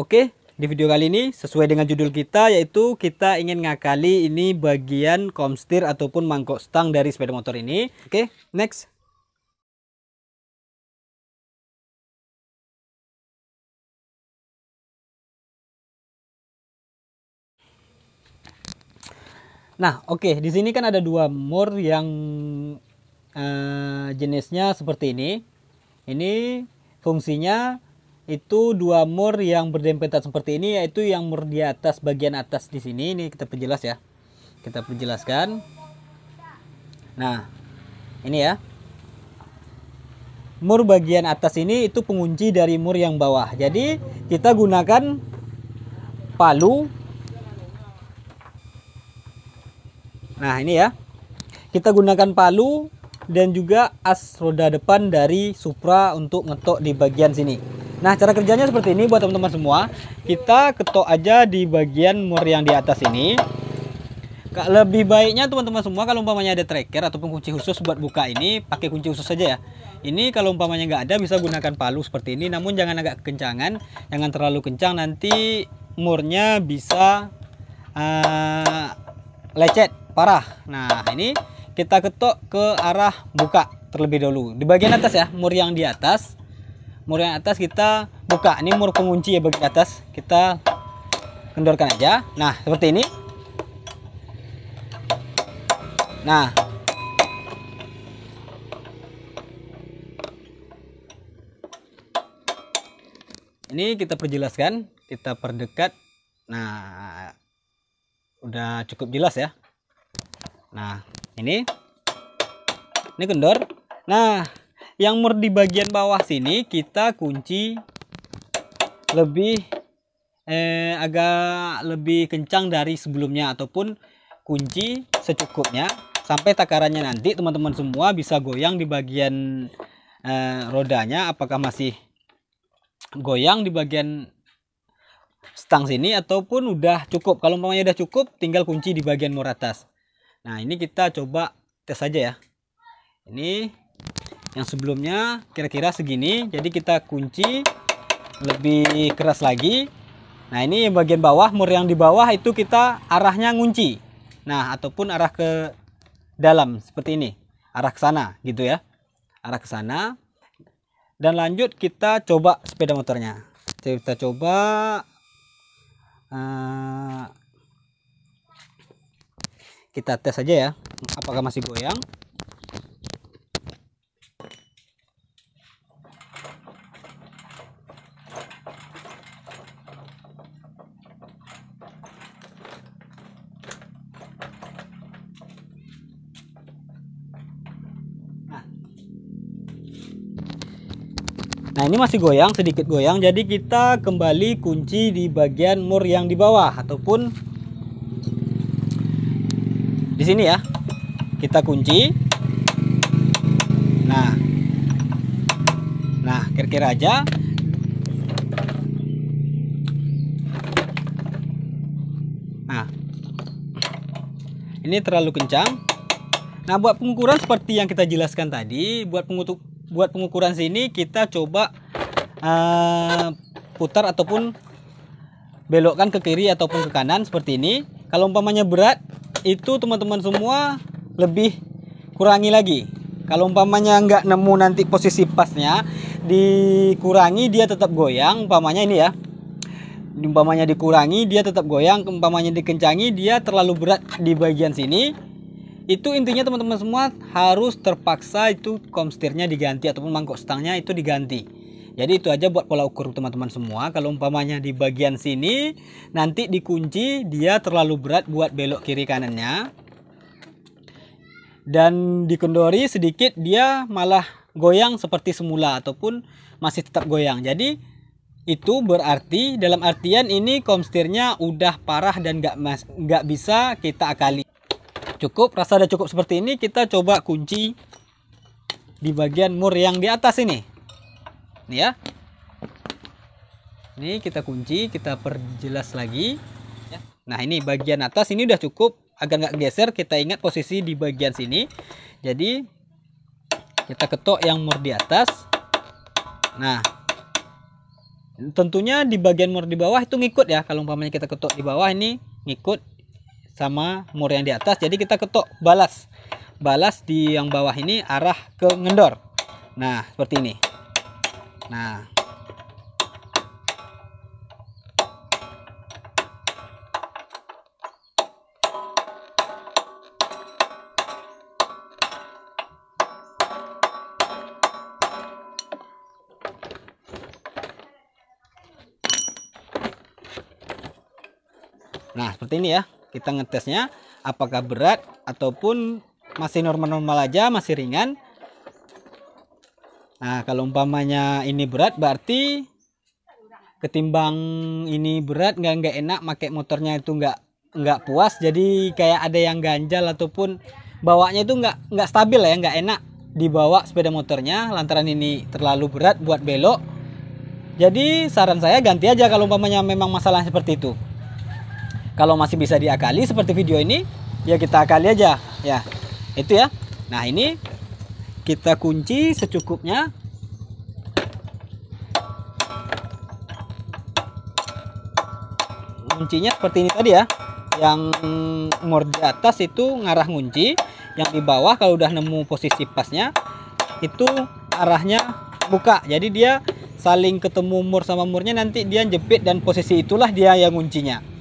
Oke, di video kali ini sesuai dengan judul kita yaitu kita ingin ngakali ini bagian komstir ataupun mangkok stang dari sepeda motor ini. Oke, next. Nah, oke, di sini kan ada dua mur yang uh, jenisnya seperti ini. Ini fungsinya itu dua mur yang berdempetan seperti ini yaitu yang mur di atas bagian atas di sini ini kita perjelas ya kita perjelaskan nah ini ya mur bagian atas ini itu pengunci dari mur yang bawah jadi kita gunakan palu nah ini ya kita gunakan palu dan juga as roda depan dari Supra untuk ngetok di bagian sini Nah, cara kerjanya seperti ini buat teman-teman semua. Kita ketok aja di bagian mur yang di atas ini. Lebih baiknya teman-teman semua kalau umpamanya ada tracker ataupun kunci khusus buat buka ini, pakai kunci khusus saja ya. Ini kalau umpamanya nggak ada bisa gunakan palu seperti ini, namun jangan agak kencangan, jangan terlalu kencang nanti murnya bisa uh, lecet parah. Nah, ini kita ketok ke arah buka terlebih dahulu. Di bagian atas ya, mur yang di atas mur yang atas kita buka ini mur pengunci ya bagian atas kita kendorkan aja nah seperti ini nah ini kita perjelaskan kita perdekat nah udah cukup jelas ya nah ini ini kendor nah yang mur di bagian bawah sini kita kunci lebih eh, agak lebih kencang dari sebelumnya ataupun kunci secukupnya sampai takarannya nanti teman-teman semua bisa goyang di bagian eh, rodanya apakah masih goyang di bagian stang sini ataupun udah cukup kalau umpamanya udah cukup tinggal kunci di bagian mur atas nah ini kita coba tes aja ya ini yang sebelumnya kira-kira segini jadi kita kunci lebih keras lagi nah ini bagian bawah mur yang di bawah itu kita arahnya ngunci nah ataupun arah ke dalam seperti ini arah ke sana gitu ya arah ke sana dan lanjut kita coba sepeda motornya kita coba uh, kita tes aja ya apakah masih goyang Nah ini masih goyang, sedikit goyang. Jadi kita kembali kunci di bagian mur yang di bawah ataupun di sini ya. Kita kunci. Nah, nah kira-kira aja. Nah, ini terlalu kencang. Nah buat pengukuran seperti yang kita jelaskan tadi, buat pengutuk buat pengukuran sini kita coba uh, putar ataupun belokkan ke kiri ataupun ke kanan seperti ini kalau umpamanya berat itu teman-teman semua lebih kurangi lagi kalau umpamanya nggak nemu nanti posisi pasnya dikurangi dia tetap goyang umpamanya ini ya umpamanya dikurangi dia tetap goyang umpamanya dikencangi dia terlalu berat di bagian sini itu intinya teman-teman semua harus terpaksa itu komstirnya diganti ataupun mangkok stangnya itu diganti jadi itu aja buat pola ukur teman-teman semua. Kalau umpamanya di bagian sini nanti dikunci dia terlalu berat buat belok kiri kanannya. Dan dikendori sedikit dia malah goyang seperti semula ataupun masih tetap goyang. Jadi itu berarti dalam artian ini komstirnya udah parah dan gak, mas, gak bisa kita akali cukup rasa udah cukup seperti ini kita coba kunci di bagian mur yang di atas ini ini ya ini kita kunci kita perjelas lagi nah ini bagian atas ini udah cukup agar nggak geser kita ingat posisi di bagian sini jadi kita ketok yang mur di atas nah tentunya di bagian mur di bawah itu ngikut ya kalau umpamanya kita ketok di bawah ini ngikut sama mur yang di atas jadi kita ketok balas balas di yang bawah ini arah ke ngendor nah seperti ini nah Nah, seperti ini ya kita ngetesnya apakah berat ataupun masih normal-normal aja masih ringan nah kalau umpamanya ini berat berarti ketimbang ini berat nggak nggak enak pakai motornya itu nggak nggak puas jadi kayak ada yang ganjal ataupun bawanya itu nggak nggak stabil ya nggak enak dibawa sepeda motornya lantaran ini terlalu berat buat belok jadi saran saya ganti aja kalau umpamanya memang masalah seperti itu kalau masih bisa diakali seperti video ini, ya kita akali aja. Ya, itu ya. Nah ini kita kunci secukupnya. Kuncinya seperti ini tadi ya. Yang mur di atas itu ngarah kunci, yang di bawah kalau udah nemu posisi pasnya itu arahnya buka. Jadi dia saling ketemu mur sama murnya nanti dia jepit dan posisi itulah dia yang kuncinya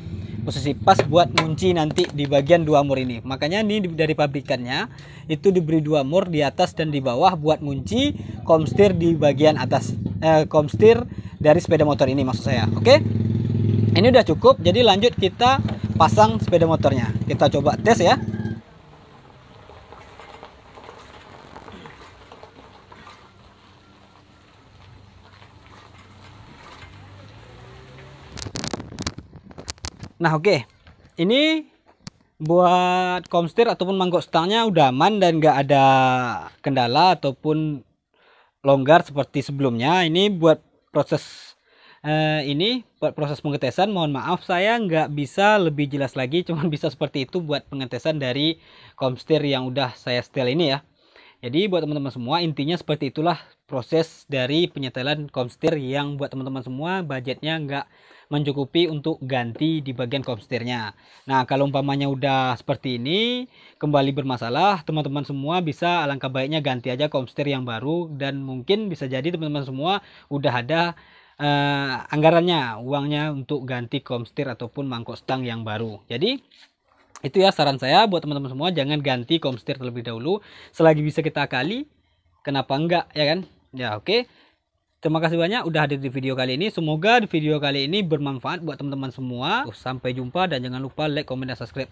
posisi pas buat ngunci nanti di bagian dua mur ini makanya ini dari pabrikannya itu diberi dua mur di atas dan di bawah buat ngunci komstir di bagian atas eh, komstir dari sepeda motor ini maksud saya oke okay? ini udah cukup jadi lanjut kita pasang sepeda motornya kita coba tes ya Nah oke, okay. ini buat komstir ataupun mangkok stangnya udah aman dan gak ada kendala ataupun longgar seperti sebelumnya. Ini buat proses eh, ini buat proses pengetesan. Mohon maaf saya gak bisa lebih jelas lagi, cuman bisa seperti itu buat pengetesan dari komstir yang udah saya setel ini ya. Jadi buat teman-teman semua intinya seperti itulah proses dari penyetelan komstir yang buat teman-teman semua budgetnya nggak mencukupi untuk ganti di bagian komstirnya. Nah kalau umpamanya udah seperti ini kembali bermasalah teman-teman semua bisa alangkah baiknya ganti aja komstir yang baru dan mungkin bisa jadi teman-teman semua udah ada uh, anggarannya uangnya untuk ganti komstir ataupun mangkok stang yang baru. Jadi itu ya saran saya buat teman-teman semua jangan ganti komstir terlebih dahulu selagi bisa kita kali kenapa enggak ya kan ya oke okay. terima kasih banyak udah hadir di video kali ini semoga di video kali ini bermanfaat buat teman-teman semua sampai jumpa dan jangan lupa like comment dan subscribe